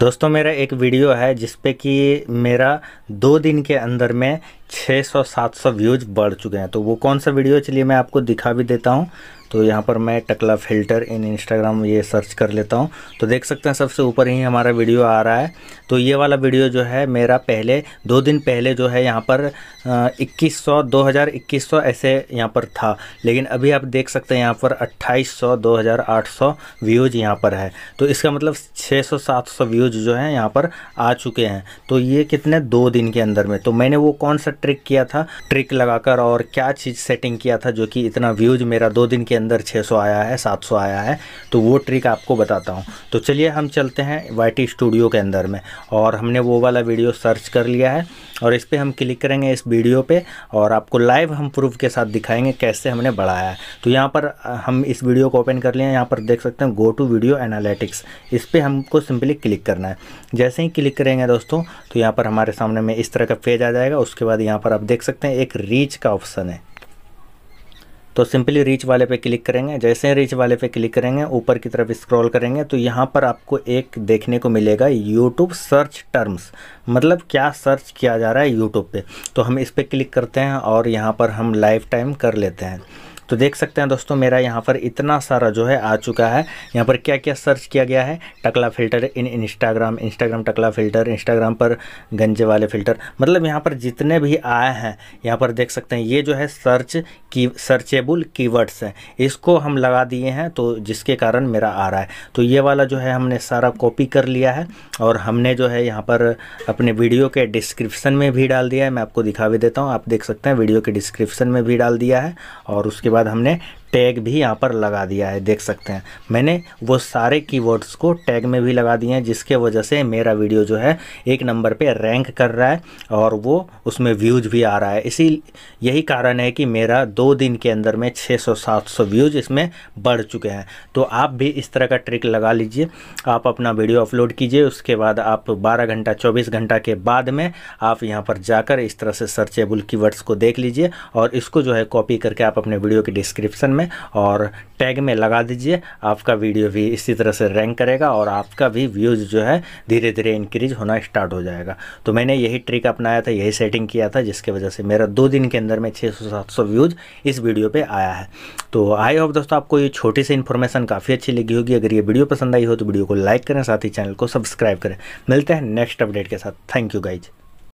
दोस्तों मेरा एक वीडियो है जिसपे कि मेरा दो दिन के अंदर में छः सौ सात सौ व्यूज़ बढ़ चुके हैं तो वो कौन सा वीडियो चलिए मैं आपको दिखा भी देता हूँ तो यहाँ पर मैं टकला फिल्टर इन इंस्टाग्राम ये सर्च कर लेता हूँ तो देख सकते हैं सबसे ऊपर ही हमारा वीडियो आ रहा है तो ये वाला वीडियो जो है मेरा पहले दो दिन पहले जो है यहाँ पर इक्कीस सौ दो हज़ार इक्कीस सौ ऐसे यहाँ पर था लेकिन अभी आप देख सकते हैं यहाँ पर अट्ठाईस सौ दो हज़ार आठ सौ व्यूज़ यहाँ पर है तो इसका मतलब छः सौ सात सौ व्यूज़ जो है यहाँ पर आ चुके हैं तो ये कितने दो दिन के अंदर में तो मैंने वो कौन सा ट्रिक किया था ट्रिक लगाकर और क्या चीज़ सेटिंग किया था जो कि इतना व्यूज मेरा दो दिन के अंदर 600 आया है 700 आया है तो वो ट्रिक आपको बताता हूँ तो चलिए हम चलते हैं वाई स्टूडियो के अंदर में और हमने वो वाला वीडियो सर्च कर लिया है और इस पर हम क्लिक करेंगे इस वीडियो पे और आपको लाइव हम प्रूफ के साथ दिखाएंगे कैसे हमने बढ़ाया है तो यहाँ पर हम इस वीडियो को ओपन कर लिया यहाँ पर देख सकते हैं गो टू वीडियो एनालिटिक्स इस पर हमको सिंपली क्लिक करना है जैसे ही क्लिक करेंगे दोस्तों तो यहाँ पर हमारे सामने में इस तरह का पेज आ जाएगा उसके बाद यहाँ पर आप देख सकते हैं एक रीच का ऑप्शन है तो सिंपली रीच वाले पे क्लिक करेंगे जैसे रीच वाले पे क्लिक करेंगे ऊपर की तरफ स्क्रॉल करेंगे तो यहाँ पर आपको एक देखने को मिलेगा यूट्यूब सर्च टर्म्स मतलब क्या सर्च किया जा रहा है यूट्यूब पे तो हम इस पर क्लिक करते हैं और यहाँ पर हम लाइफ टाइम कर लेते हैं तो देख सकते हैं दोस्तों मेरा यहाँ पर इतना सारा जो है आ चुका है यहाँ पर क्या क्या सर्च किया गया है टकला फ़िल्टर इन इंस्टाग्राम इंस्टाग्राम टकला फ़िल्टर इंस्टाग्राम पर गंजे वाले फ़िल्टर मतलब यहाँ पर जितने भी आए हैं यहाँ पर देख सकते हैं ये जो है सर्च की सर्चेबुल कीवर्ड्स हैं इसको हम लगा दिए हैं तो जिसके कारण मेरा आ रहा है तो ये वाला जो है हमने सारा कॉपी कर लिया है और हमने जो है यहाँ पर अपने वीडियो के डिस्क्रिप्शन में भी डाल दिया है मैं आपको दिखा भी देता हूँ आप देख सकते हैं वीडियो के डिस्क्रिप्शन में भी डाल दिया है और उसके बाद हमने टैग भी यहाँ पर लगा दिया है देख सकते हैं मैंने वो सारे कीवर्ड्स को टैग में भी लगा दिए हैं जिसके वजह से मेरा वीडियो जो है एक नंबर पे रैंक कर रहा है और वो उसमें व्यूज भी आ रहा है इसी यही कारण है कि मेरा दो दिन के अंदर में 600-700 व्यूज इसमें बढ़ चुके हैं तो आप भी इस तरह का ट्रिक लगा लीजिए आप अपना वीडियो अपलोड कीजिए उसके बाद आप बारह घंटा चौबीस घंटा के बाद में आप यहाँ पर जाकर इस तरह से सर्चेबल की को देख लीजिए और इसको जो है कॉपी करके आप अपने वीडियो के डिस्क्रिप्शन में और टैग में लगा दीजिए आपका वीडियो भी इसी तरह से रैंक करेगा और आपका भी व्यूज़ जो है धीरे धीरे इंक्रीज होना स्टार्ट हो जाएगा तो मैंने यही ट्रिक अपनाया था यही सेटिंग किया था जिसकी वजह से मेरा दो दिन के अंदर में 600 सौ सात सौ व्यूज़ इस वीडियो पर आया है तो आई होप दोस्तों आपको ये छोटी सी इन्फॉर्मेशन काफ़ी अच्छी लगी होगी अगर ये वीडियो पसंद आई हो तो वीडियो को लाइक करें साथ ही चैनल को सब्सक्राइब करें मिलते हैं नेक्स्ट अपडेट के साथ थैंक यू गाइज